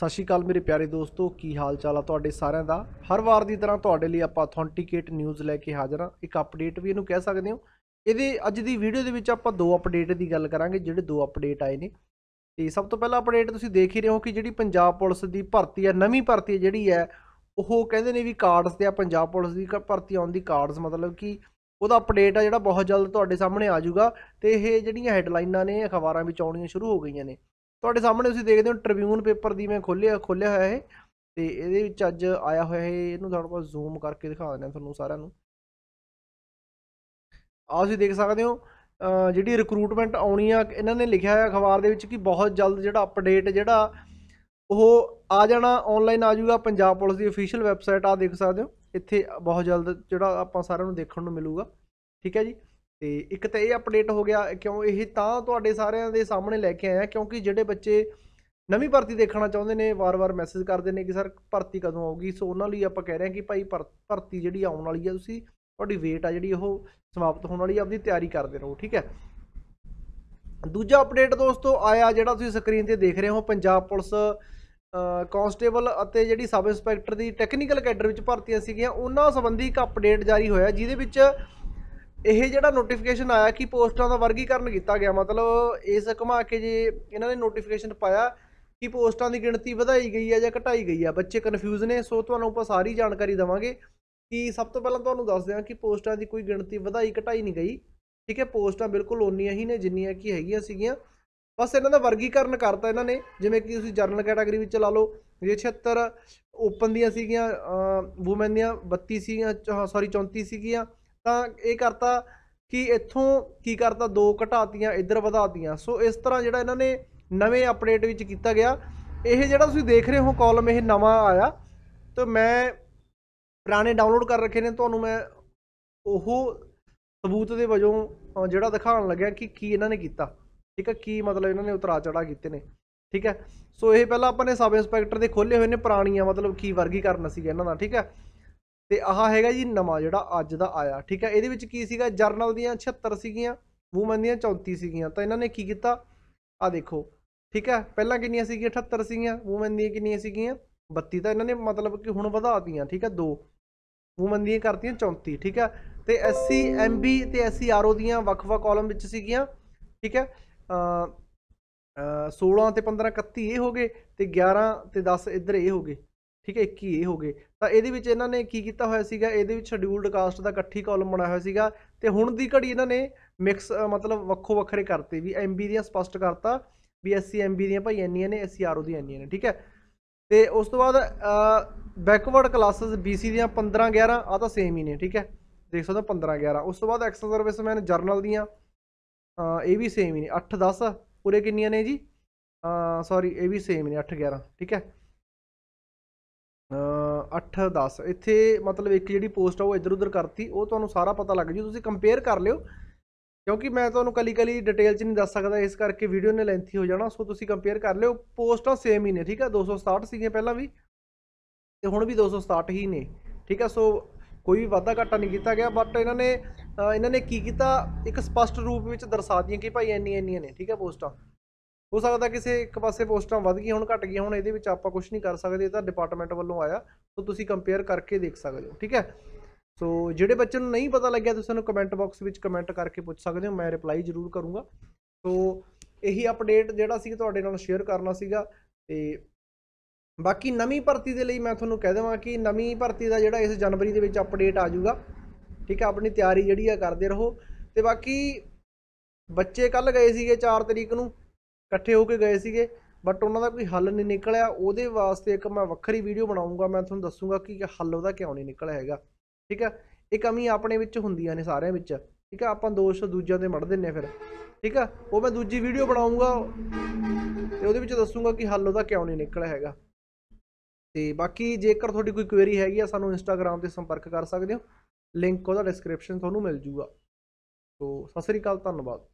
ਸਤਿ ਸ਼੍ਰੀ ਅਕਾਲ ਮੇਰੇ ਪਿਆਰੇ ਦੋਸਤੋ ਕੀ ਹਾਲ ਚਾਲ ਆ ਤੁਹਾਡੇ ਸਾਰਿਆਂ ਦਾ ਹਰ ਵਾਰ ਦੀ ਤਰ੍ਹਾਂ ਤੁਹਾਡੇ ਲਈ ਆਪਾਂ ਅਥੈਂਟੀਕੇਟ ਨਿਊਜ਼ ਲੈ ਕੇ ਹਾਜ਼ਰ ਹਾਂ ਇੱਕ ਅਪਡੇਟ ਵੀ ਇਹਨੂੰ ਕਹਿ ਸਕਦੇ ਹੋ ਇਹਦੇ ਅੱਜ ਦੀ ਵੀਡੀਓ ਦੇ ਵਿੱਚ ਆਪਾਂ ਦੋ ਅਪਡੇਟ ਦੀ ਗੱਲ ਕਰਾਂਗੇ ਜਿਹੜੇ ਦੋ ਅਪਡੇਟ ਆਏ ਨੇ ਤੇ ਸਭ ਤੋਂ ਪਹਿਲਾ ਅਪਡੇਟ ਤੁਸੀਂ ਦੇਖ ਹੀ ਰਹੇ ਹੋ ਕਿ ਜਿਹੜੀ ਪੰਜਾਬ ਪੁਲਿਸ ਦੀ ਭਰਤੀ ਹੈ ਨਵੀਂ ਭਰਤੀ ਜਿਹੜੀ ਹੈ ਉਹ ਕਹਿੰਦੇ ਨੇ ਵੀ ਕਾਰਡਸ ਤੇ ਆ ਪੰਜਾਬ ਪੁਲਿਸ ਦੀ ਭਰਤੀ ਆਉਣ ਦੀ ਕਾਰਡਸ ਮਤਲਬ ਕਿ ਉਹਦਾ ਅਪਡੇਟ ਆ ਜਿਹੜਾ ਬਹੁਤ ਜਲਦ ਤੁਹਾਡੇ ਸਾਹਮਣੇ ਆ ਜਾਊਗਾ ਤੇ ਇਹ ਜਿਹੜੀਆਂ ਹੈਡਲਾਈਨਾਂ ਨੇ ਅਖਬਾਰਾਂ ਵਿੱਚ ਆਉਣੀਆਂ ਸ਼ੁਰੂ ਹੋ ਗਈਆਂ ਨੇ ਤੁਹਾਡੇ ਸਾਹਮਣੇ ਤੁਸੀਂ ਦੇਖਦੇ ਹੋ ਟ੍ਰਿਬਿਊਨ ਪੇਪਰ ਦੀ ਮੈਂ ਖੋਲਿਆ ਖੋਲਿਆ ਹੋਇਆ ਹੈ ਤੇ ਇਹਦੇ ਵਿੱਚ ਅੱਜ ਆਇਆ ਹੋਇਆ ਹੈ ਇਹਨੂੰ ਤੁਹਾਨੂੰ ਕੋਲ ਜ਼ੂਮ ਕਰਕੇ ਦਿਖਾ ਦਿੰਦੇ ਆ ਤੁਹਾਨੂੰ ਸਾਰਿਆਂ ਨੂੰ ਆਹ ਤੁਸੀਂ ਦੇਖ ਸਕਦੇ ਹੋ ਜਿਹੜੀ ਰਿਕਰੂਟਮੈਂਟ ਆਉਣੀ ਆ ਇਹਨਾਂ ਨੇ ਲਿਖਿਆ ਹੋਇਆ ਅਖਬਾਰ ਦੇ ਵਿੱਚ ਕਿ ਬਹੁਤ ਜਲਦ ਜਿਹੜਾ ਅਪਡੇਟ ਜਿਹੜਾ ਉਹ ਆ ਜਾਣਾ ਆਨਲਾਈਨ ਆ ਜਾਊਗਾ ਪੰਜਾਬ ਪੁਲਿਸ ਦੀ ਅਫੀਸ਼ੀਅਲ ਵੈਬਸਾਈਟ ਆ ਦੇਖ ਸਕਦੇ ਹੋ ਇੱਥੇ ਬਹੁਤ ਜਲਦ ਜਿਹੜਾ ਆਪਾਂ ਸਾਰਿਆਂ ਨੂੰ ਦੇਖਣ ਨੂੰ ਮਿਲੂਗਾ ਠੀਕ ਹੈ ਜੀ ਤੇ ਇੱਕ ਤਾਂ ਇਹ ਅਪਡੇਟ ਹੋ ਗਿਆ ਕਿਉਂ ਇਹ ਤਾਂ ਤੁਹਾਡੇ ਸਾਰਿਆਂ ਦੇ ਸਾਹਮਣੇ ਲੈ ਕੇ ਆਇਆ ਕਿਉਂਕਿ ਜਿਹੜੇ ਬੱਚੇ ਨਵੀਂ ਭਰਤੀ ਦੇਖਣਾ ਚਾਹੁੰਦੇ ਨੇ ਵਾਰ-ਵਾਰ ਮੈਸੇਜ ਕਰਦੇ ਨੇ ਕਿ ਸਰ ਭਰਤੀ ਕਦੋਂ ਆਊਗੀ ਸੋ ਉਹਨਾਂ ਲਈ ਆਪਾਂ ਕਹਿ ਰਹੇ ਹਾਂ ਕਿ ਭਾਈ ਭਰਤੀ ਜਿਹੜੀ ਆਉਣ ਵਾਲੀ ਹੈ ਤੁਸੀਂ ਤੁਹਾਡੀ ਵੇਟ ਆ ਜਿਹੜੀ ਉਹ ਸਮਾਪਤ ਹੋਣ ਵਾਲੀ ਆਪਦੀ ਤਿਆਰੀ ਕਰਦੇ ਰਹੋ ਠੀਕ ਹੈ ਦੂਜਾ ਅਪਡੇਟ ਦੋਸਤੋ ਆਇਆ ਜਿਹੜਾ ਤੁਸੀਂ ਸਕਰੀਨ ਤੇ ਦੇਖ ਰਹੇ ਹੋ ਪੰਜਾਬ ਪੁਲਿਸ ਕਾਂਸਟੇਬਲ ਅਤੇ ਜਿਹੜੀ ਸਬ ਇੰਸਪੈਕਟਰ ਦੀ ਟੈਕਨੀਕਲ ਕੈਡਰ ਵਿੱਚ ਭਰਤੀਆਂ ਸੀਗੀਆਂ ਉਹਨਾਂ ਸੰਬੰਧੀ ਇੱਕ ਅਪਡੇਟ ਜਾਰੀ ਹੋਇਆ ਜਿਹਦੇ ਵਿੱਚ ਇਹ ਜਿਹੜਾ ਨੋਟੀਫਿਕੇਸ਼ਨ ਆਇਆ ਕਿ ਪੋਸਟਾਂ ਦਾ ਵਰਗੀਕਰਨ ਕੀਤਾ ਗਿਆ ਮਤਲਬ ਇਸ ਘੁਮਾ ਕੇ ਜੇ ਇਹਨਾਂ ਨੇ ਨੋਟੀਫਿਕੇਸ਼ਨ ਪਾਇਆ ਕਿ ਪੋਸਟਾਂ ਦੀ ਗਿਣਤੀ ਵਧਾਈ ਗਈ ਹੈ ਜਾਂ ਘਟਾਈ ਗਈ ਹੈ ਬੱਚੇ ਕਨਫਿਊਜ਼ ਨੇ ਸੋ ਤੁਹਾਨੂੰ ਆਪਾਂ ਸਾਰੀ ਜਾਣਕਾਰੀ ਦਵਾਂਗੇ ਕਿ ਸਭ ਤੋਂ ਪਹਿਲਾਂ ਤੁਹਾਨੂੰ ਦੱਸ ਦਿਆਂ ਕਿ ਪੋਸਟਾਂ ਦੀ ਕੋਈ ਗਿਣਤੀ ਵਧਾਈ ਘਟਾਈ ਨਹੀਂ ਗਈ ਠੀਕ ਹੈ ਪੋਸਟਾਂ ਬਿਲਕੁਲ ਓਨੀਆਂ ਹੀ ਨੇ ਜਿੰਨੀਆਂ ਕੀ ਹੈਗੀਆਂ ਸੀਗੀਆਂ ਬਸ ਇਹਨਾਂ ਦਾ ਵਰਗੀਕਰਨ ਕਰਤਾ ਇਹਨਾਂ ਨੇ ਜਿਵੇਂ ਕਿ ਤੁਸੀਂ ਜਰਨਲ ਕੈਟਾਗਰੀ ਵਿੱਚ ਲਾ ਲਓ ਜੇ 76 ਓਪਨ ਦੀਆਂ ਸੀਗੀਆਂ ਵੂਮਨ ਦੀਆਂ 32 ਸੀਗੀਆਂ ਸੌਰੀ 34 ਸੀਗੀਆਂ ਤਾਂ ਇਹ ਕਰਤਾ ਕਿ ਇੱਥੋਂ ਕੀ ਕਰਤਾ ਦੋ ਘਟਾਤੀਆਂ ਇੱਧਰ ਵਧਾਤੀਆਂ ਸੋ ਇਸ ਤਰ੍ਹਾਂ ਜਿਹੜਾ ਇਹਨਾਂ ਨੇ ਨਵੇਂ ਅਪਡੇਟ ਵਿੱਚ ਕੀਤਾ ਗਿਆ ਇਹ ਜਿਹੜਾ ਤੁਸੀਂ ਦੇਖ ਰਹੇ ਹੋ ਕਾਲਮ ਇਹ ਨਵਾਂ ਆਇਆ ਤੇ ਮੈਂ ਪੁਰਾਣੇ ਡਾਊਨਲੋਡ ਕਰ ਰੱਖੇ ਨੇ ਤੁਹਾਨੂੰ ਮੈਂ ਉਹ ਸਬੂਤ ਦੇ ਵਜੋਂ ਜਿਹੜਾ ਦਿਖਾਉਣ ਲੱਗਿਆ ਕਿ ਕੀ ਇਹਨਾਂ ਨੇ ਕੀਤਾ ਠੀਕ ਹੈ ਕੀ ਮਤਲਬ ਇਹਨਾਂ ਨੇ ਉਤਰਾ ਚੜਾ ਕੀਤੇ ਨੇ ਠੀਕ ਹੈ ਸੋ ਇਹ ਪਹਿਲਾਂ ਆਪਾਂ ਨੇ ਸਬ ਇੰਸਪੈਕਟਰ ਦੇ ਖੋਲੇ ਹੋਏ ਨੇ ਪੁਰਾਣੀਆਂ ਮਤਲਬ ਕੀ ਵਰਗੀਕਰਨ ਸੀਗਾ ਇਹਨਾਂ ਦਾ ਠੀਕ ਹੈ ਤੇ ਆਹ ਹੈਗਾ ਜੀ ਨਵਾਂ ਜਿਹੜਾ ਅੱਜ ਦਾ ਆਇਆ ਠੀਕ ਹੈ ਇਹਦੇ ਵਿੱਚ ਕੀ ਸੀਗਾ ਜਰਨਲ ਦੀਆਂ 76 ਸੀਗੀਆਂ ਵੂਮਨ ਦੀਆਂ 34 ਸੀਗੀਆਂ ਤਾਂ ਇਹਨਾਂ ਨੇ ਕੀ ਕੀਤਾ ਆ ਦੇਖੋ ਠੀਕ ਹੈ ਪਹਿਲਾਂ ਕਿੰਨੀਆਂ ਸੀਗੀਆਂ 78 ਸੀਗੀਆਂ ਵੂਮਨ ਦੀਆਂ ਕਿੰਨੀਆਂ ਸੀਗੀਆਂ 32 ਤਾਂ ਇਹਨਾਂ ਨੇ ਮਤਲਬ ਕਿ ਹੁਣ ਵਧਾਤੀਆਂ ਠੀਕ ਹੈ ਦੋ ਵੂਮਨ ਦੀਆਂ ਕਰਤੀਆਂ 34 ਠੀਕ ਹੈ ਤੇ ਐਸਸੀ ਐਮਬੀ ਤੇ ਐਸਸੀ ਆਰਓ ਦੀਆਂ ਵੱਖ-ਵੱਖ ਕਾਲਮ ਵਿੱਚ ਸੀਗੀਆਂ ਠੀਕ ਹੈ ਅ 16 ਤੇ 15 31 ਇਹ ਹੋ ਗਏ ਤੇ 11 ਤੇ 10 ਇੱਧਰ ਇਹ ਹੋ ਗਏ ਠੀਕ ਹੈ 21 ਇਹ ਹੋ ਗਏ ਤਾਂ ਇਹਦੇ ਵਿੱਚ ਇਹਨਾਂ ਨੇ ਕੀ ਕੀਤਾ ਹੋਇਆ ਸੀਗਾ ਇਹਦੇ ਵਿੱਚ ਸ਼ਡਿਊਲਡ ਕਾਸਟ ਦਾ ਇਕੱਠੀ ਕਾਲਮ ਬਣਾਇਆ ਹੋਇਆ ਸੀਗਾ ਤੇ ਹੁਣ ਦੀ ਘੜੀ ਇਹਨਾਂ ਨੇ ਮਿਕਸ ਮਤਲਬ ਵੱਖੋ ਵੱਖਰੇ ਕਰਤੇ ਵੀ ਐਮਬੀ ਦੀਆਂ ਸਪਸ਼ਟ ਕਰਤਾ ਵੀ ਐਸਸੀ ਐਮਬੀ ਦੀਆਂ ਭਾਈ ਐਨੀਆਂ ਨੇ ਐਸਸੀ ਆਰਓ ਦੀਆਂ ਐਨੀਆਂ ਨੇ ਠੀਕ ਹੈ ਤੇ ਉਸ ਤੋਂ ਬਾਅਦ ਬੈਕਵਰਡ ਕਲਾਸਸ ਬੀਸੀ ਦੀਆਂ 15 11 ਆ ਤਾਂ ਸੇਮ ਹੀ ਨੇ ਠੀਕ ਹੈ ਦੇਖ ਸਕਦੇ ਹੋ 15 11 ਉਸ ਤੋਂ ਬਾਅਦ ਐਕਸ ਸਰਵਿਸਮੈਨ ਜਰਨਲ ਦੀਆਂ ਇਹ ਵੀ ਸੇਮ ਹੀ ਨੇ 8 10 ਪੂਰੇ ਕਿੰਨੀਆਂ ਨੇ ਜੀ ਸੌਰੀ ਇਹ ਵੀ ਸੇਮ ਨੇ 8 11 ਠੀਕ ਹੈ 8 10 ਇੱਥੇ ਮਤਲਬ ਇੱਕ ਜਿਹੜੀ ਪੋਸਟ ਆ ਉਹ ਇੱਧਰ ਉੱਧਰ ਕਰਤੀ ਉਹ ਤੁਹਾਨੂੰ ਸਾਰਾ ਪਤਾ ਲੱਗ ਜੂ ਤੁਸੀਂ ਕੰਪੇਅਰ ਕਰ ਲਿਓ ਕਿਉਂਕਿ ਮੈਂ ਤੁਹਾਨੂੰ ਕਲੀ ਕਲੀ ਡਿਟੇਲ 'ਚ ਨਹੀਂ ਦੱਸ ਸਕਦਾ ਇਸ ਕਰਕੇ ਵੀਡੀਓ ਨੇ ਲੈਂਥੀ ਹੋ ਜਾਣਾ ਸੋ ਤੁਸੀਂ ਕੰਪੇਅਰ ਕਰ ਲਿਓ ਪੋਸਟਾਂ ਸੇਮ ਹੀ ਨੇ ਠੀਕ ਆ 267 ਸੀਗੇ ਪਹਿਲਾਂ ਵੀ ਤੇ ਹੁਣ ਵੀ 267 ਹੀ ਨੇ ਠੀਕ ਆ ਸੋ ਕੋਈ ਵੀ ਵਾਧਾ ਘਾਟਾ ਨਹੀਂ ਕੀਤਾ ਗਿਆ ਬਟ ਇਹਨਾਂ ਨੇ ਇਹਨਾਂ ਨੇ ਕੀ ਕੀਤਾ ਇੱਕ ਸਪਸ਼ਟ ਰੂਪ ਵਿੱਚ ਦਰਸਾ ਦਿੱਤੀਆਂ ਕਿ ਭਾਈ ਇੰਨੀ ਇੰਨੀਆਂ ਨੇ ਠੀਕ ਆ ਪੋਸਟਾਂ ਹੋ ਸਕਦਾ ਕਿਸੇ ਇੱਕ ਪਾਸੇ ਪੋਸਟਾਂ ਵੱਧ ਗਈਆਂ ਹੁਣ ਘਟ ਗਈਆਂ ਹੁਣ ਇਹਦੇ ਵਿੱਚ ਆਪਾਂ ਕੁਝ ਨਹੀਂ ਕਰ ਸਕਦੇ ਇਹ ਤਾਂ ਡਿਪਾਰਟਮੈਂਟ ਵੱਲੋਂ ਆਇਆ ਸੋ ਤੁਸੀਂ ਕੰਪੇਅਰ ਕਰਕੇ ਦੇਖ ਸਕਦੇ ਹੋ ਠੀਕ ਹੈ ਸੋ ਜਿਹੜੇ ਬੱਚੇ ਨੂੰ ਨਹੀਂ ਪਤਾ ਲੱਗਿਆ ਤੁਸੀਂ ਉਹਨੂੰ ਕਮੈਂਟ ਬਾਕਸ ਵਿੱਚ ਕਮੈਂਟ ਕਰਕੇ ਪੁੱਛ ਸਕਦੇ ਹੋ ਮੈਂ ਰਿਪਲਾਈ ਜ਼ਰੂਰ ਕਰੂੰਗਾ ਸੋ ਇਹੀ ਅਪਡੇਟ ਜਿਹੜਾ ਸੀ ਤੁਹਾਡੇ ਨਾਲ ਸ਼ੇਅਰ ਕਰਨਾ ਸੀਗਾ ਤੇ ਬਾਕੀ ਨਵੀਂ ਭਰਤੀ ਦੇ ਲਈ ਮੈਂ ਤੁਹਾਨੂੰ ਕਹਿ ਦੇਵਾਂ ਕਿ ਨਵੀਂ ਭਰਤੀ ਦਾ ਜਿਹੜਾ ਇਸ ਜਨਵਰੀ ਦੇ ਵਿੱਚ ਅਪਡੇਟ ਆ ਜਾਊਗਾ ਠੀਕ ਹੈ ਆਪਣੀ ਤਿਆਰੀ ਜਿਹੜੀ ਆ ਕਰਦੇ ਰਹੋ ਤੇ ਬਾਕੀ ਬੱਚੇ ਕੱਲ ਗਏ ਸੀਗੇ 4 ਤਰੀਕ ਨੂੰ ਇਕੱਠੇ ਹੋ ਕੇ ਗਏ ਸੀਗੇ ਬਟ ਉਹਨਾਂ ਦਾ ਕੋਈ ਹੱਲ ਨਹੀਂ ਨਿਕਲਿਆ ਉਹਦੇ ਵਾਸਤੇ ਇੱਕ ਮੈਂ ਵੱਖਰੀ ਵੀਡੀਓ ਬਣਾਉਂਗਾ ਮੈਂ ਤੁਹਾਨੂੰ ਦੱਸੂਗਾ ਕਿ ਹੱਲ ਉਹਦਾ ਕਿਉਂ ਨਹੀਂ ਨਿਕਲਿਆ ਹੈਗਾ ਠੀਕ ਹੈ ਇਹ ਕਮੀ ਆਪਣੇ ਵਿੱਚ ਹੁੰਦੀਆਂ ਨੇ ਸਾਰਿਆਂ ਵਿੱਚ ਠੀਕ ਹੈ ਆਪਾਂ ਦੋਸ਼ ਦੂਜਿਆਂ ਤੇ ਮੜ ਦਿੰਨੇ ਫਿਰ ਠੀਕ ਆ ਉਹ ਮੈਂ ਦੂਜੀ ਵੀਡੀਓ ਬਣਾਉਂਗਾ ਤੇ ਉਹਦੇ ਵਿੱਚ ਦੱਸੂਗਾ ਕਿ ਹੱਲ ਉਹਦਾ ਕਿਉਂ ਨਹੀਂ ਨਿਕਲਿਆ ਹੈਗਾ ਤੇ ਬਾਕੀ ਜੇਕਰ ਤੁਹਾਡੀ ਕੋਈ ਕੁਐਰੀ ਹੈਗੀ ਆ ਸਾਨੂੰ ਇੰਸਟਾਗ੍ਰam ਤੇ ਸੰਪਰਕ ਕਰ ਸਕਦੇ ਹੋ ਲਿੰਕ ਉਹਦਾ ਡਿਸਕ੍ਰਿਪਸ਼ਨ ਤੁਹਾਨੂੰ ਮਿਲ ਜੂਗਾ ਸੋ ਸਤਿ ਸ੍ਰੀ ਅਕਾਲ ਧੰਨਵਾਦ